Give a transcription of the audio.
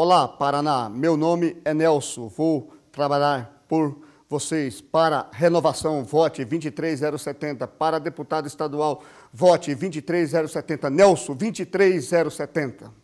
Olá, Paraná. Meu nome é Nelson. Vou trabalhar por vocês para renovação. Vote 23070. Para deputado estadual, vote 23070. Nelson, 23070.